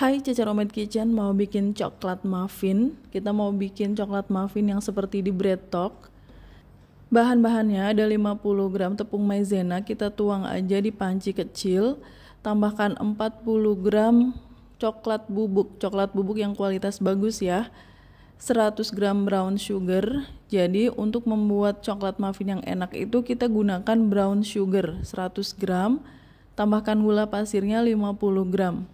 Hai Cece romed Kitchen mau bikin coklat muffin Kita mau bikin coklat muffin yang seperti di bread talk Bahan-bahannya ada 50 gram tepung maizena Kita tuang aja di panci kecil Tambahkan 40 gram coklat bubuk Coklat bubuk yang kualitas bagus ya 100 gram brown sugar Jadi untuk membuat coklat muffin yang enak itu Kita gunakan brown sugar 100 gram Tambahkan gula pasirnya 50 gram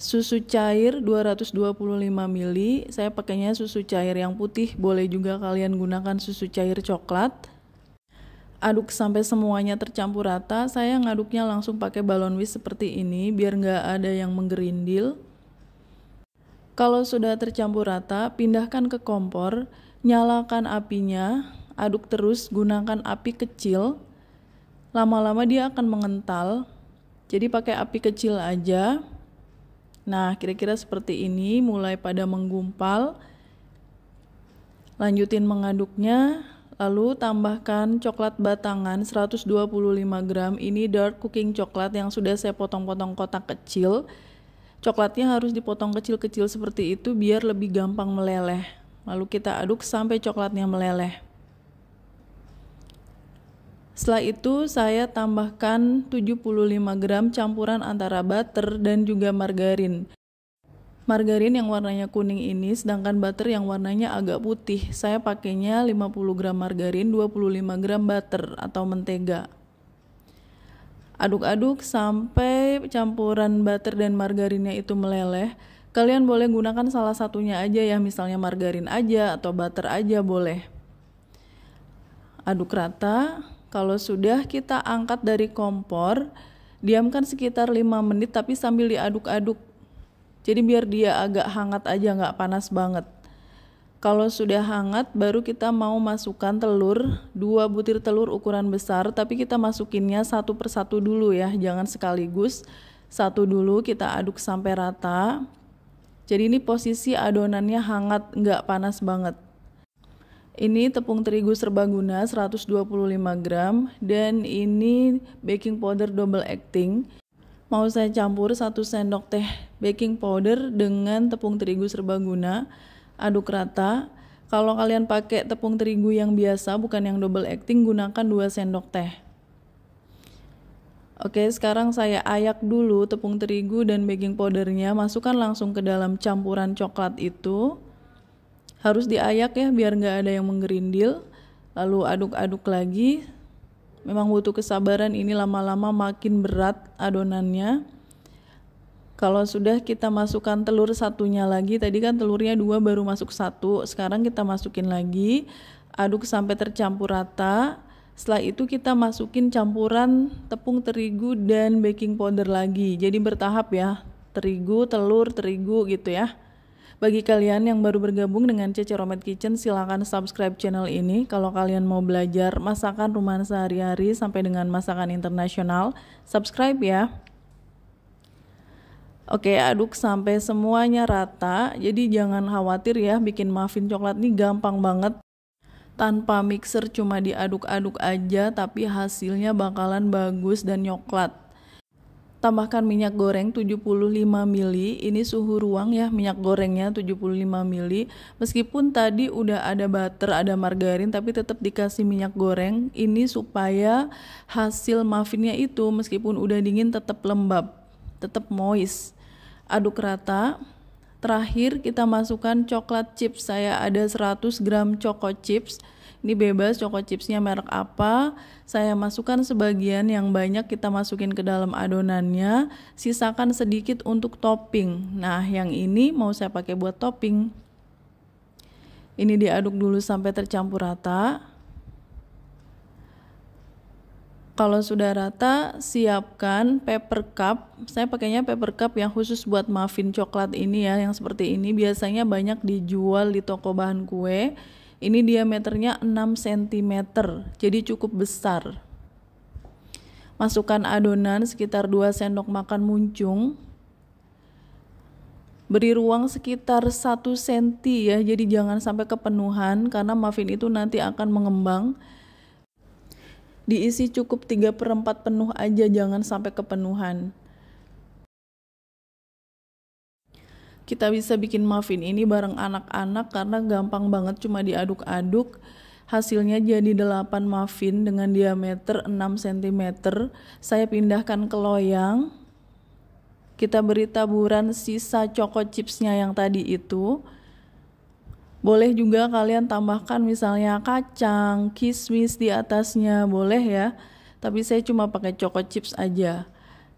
susu cair 225 ml. Saya pakainya susu cair yang putih, boleh juga kalian gunakan susu cair coklat. Aduk sampai semuanya tercampur rata. Saya ngaduknya langsung pakai balon whisk seperti ini biar nggak ada yang menggerindil. Kalau sudah tercampur rata, pindahkan ke kompor, nyalakan apinya, aduk terus gunakan api kecil. Lama-lama dia akan mengental. Jadi pakai api kecil aja. Nah, kira-kira seperti ini, mulai pada menggumpal. Lanjutin mengaduknya, lalu tambahkan coklat batangan 125 gram. Ini dark cooking coklat yang sudah saya potong-potong kotak kecil. Coklatnya harus dipotong kecil-kecil seperti itu biar lebih gampang meleleh. Lalu kita aduk sampai coklatnya meleleh. Setelah itu saya tambahkan 75 gram campuran antara butter dan juga margarin. Margarin yang warnanya kuning ini sedangkan butter yang warnanya agak putih. Saya pakainya 50 gram margarin, 25 gram butter atau mentega. Aduk-aduk sampai campuran butter dan margarinnya itu meleleh. Kalian boleh gunakan salah satunya aja ya, misalnya margarin aja atau butter aja boleh. Aduk rata. Kalau sudah kita angkat dari kompor, diamkan sekitar 5 menit tapi sambil diaduk-aduk. Jadi biar dia agak hangat aja, nggak panas banget. Kalau sudah hangat, baru kita mau masukkan telur, dua butir telur ukuran besar, tapi kita masukinnya satu persatu dulu ya, jangan sekaligus. Satu dulu kita aduk sampai rata. Jadi ini posisi adonannya hangat, nggak panas banget. Ini tepung terigu serbaguna 125 gram dan ini baking powder double acting. Mau saya campur 1 sendok teh baking powder dengan tepung terigu serbaguna. Aduk rata. Kalau kalian pakai tepung terigu yang biasa bukan yang double acting gunakan 2 sendok teh. Oke, sekarang saya ayak dulu tepung terigu dan baking powdernya. Masukkan langsung ke dalam campuran coklat itu harus diayak ya biar nggak ada yang menggerindil lalu aduk-aduk lagi memang butuh kesabaran ini lama-lama makin berat adonannya kalau sudah kita masukkan telur satunya lagi tadi kan telurnya dua baru masuk satu sekarang kita masukin lagi aduk sampai tercampur rata setelah itu kita masukin campuran tepung terigu dan baking powder lagi jadi bertahap ya terigu telur terigu gitu ya bagi kalian yang baru bergabung dengan Cece Romet Kitchen, silahkan subscribe channel ini. Kalau kalian mau belajar masakan rumahan sehari-hari sampai dengan masakan internasional, subscribe ya. Oke, aduk sampai semuanya rata. Jadi jangan khawatir ya, bikin muffin coklat ini gampang banget tanpa mixer cuma diaduk-aduk aja tapi hasilnya bakalan bagus dan nyoklat tambahkan minyak goreng 75 mili ini suhu ruang ya minyak gorengnya 75 mili meskipun tadi udah ada butter ada margarin tapi tetap dikasih minyak goreng ini supaya hasil muffinnya itu meskipun udah dingin tetap lembab tetap moist aduk rata Terakhir kita masukkan coklat chips. Saya ada 100 gram choco chips. Ini bebas choco chipsnya merek apa. Saya masukkan sebagian yang banyak kita masukin ke dalam adonannya. Sisakan sedikit untuk topping. Nah yang ini mau saya pakai buat topping. Ini diaduk dulu sampai tercampur rata. Kalau sudah rata, siapkan paper cup. Saya pakainya paper cup yang khusus buat muffin coklat ini ya, yang seperti ini. Biasanya banyak dijual di toko bahan kue. Ini diameternya 6 cm, jadi cukup besar. Masukkan adonan sekitar 2 sendok makan muncung. Beri ruang sekitar 1 cm ya, jadi jangan sampai kepenuhan karena muffin itu nanti akan mengembang diisi cukup 3 per 4 penuh aja, jangan sampai kepenuhan. Kita bisa bikin muffin ini bareng anak-anak karena gampang banget cuma diaduk-aduk. Hasilnya jadi 8 muffin dengan diameter 6 cm. Saya pindahkan ke loyang. Kita beri taburan sisa choco chipsnya yang tadi itu. Boleh juga kalian tambahkan misalnya kacang, kismis di atasnya, boleh ya. Tapi saya cuma pakai choco chips aja.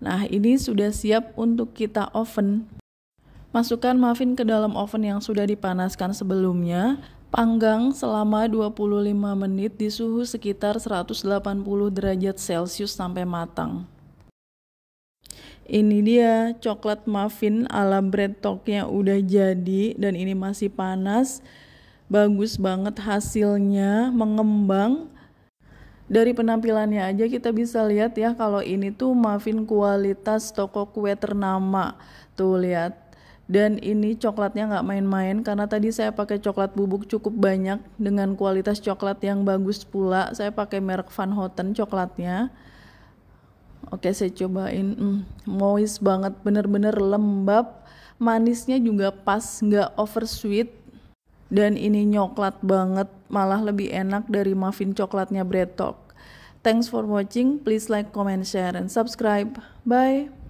Nah, ini sudah siap untuk kita oven. Masukkan muffin ke dalam oven yang sudah dipanaskan sebelumnya. Panggang selama 25 menit di suhu sekitar 180 derajat Celcius sampai matang ini dia coklat muffin ala bread talknya udah jadi dan ini masih panas bagus banget hasilnya mengembang dari penampilannya aja kita bisa lihat ya kalau ini tuh muffin kualitas toko kue ternama tuh lihat dan ini coklatnya nggak main-main karena tadi saya pakai coklat bubuk cukup banyak dengan kualitas coklat yang bagus pula saya pakai merek Van Houten coklatnya Oke, saya cobain. Mm, moist banget, bener-bener lembab. Manisnya juga pas, nggak oversweet Dan ini nyoklat banget, malah lebih enak dari muffin coklatnya bread talk. Thanks for watching. Please like, comment, share, and subscribe. Bye.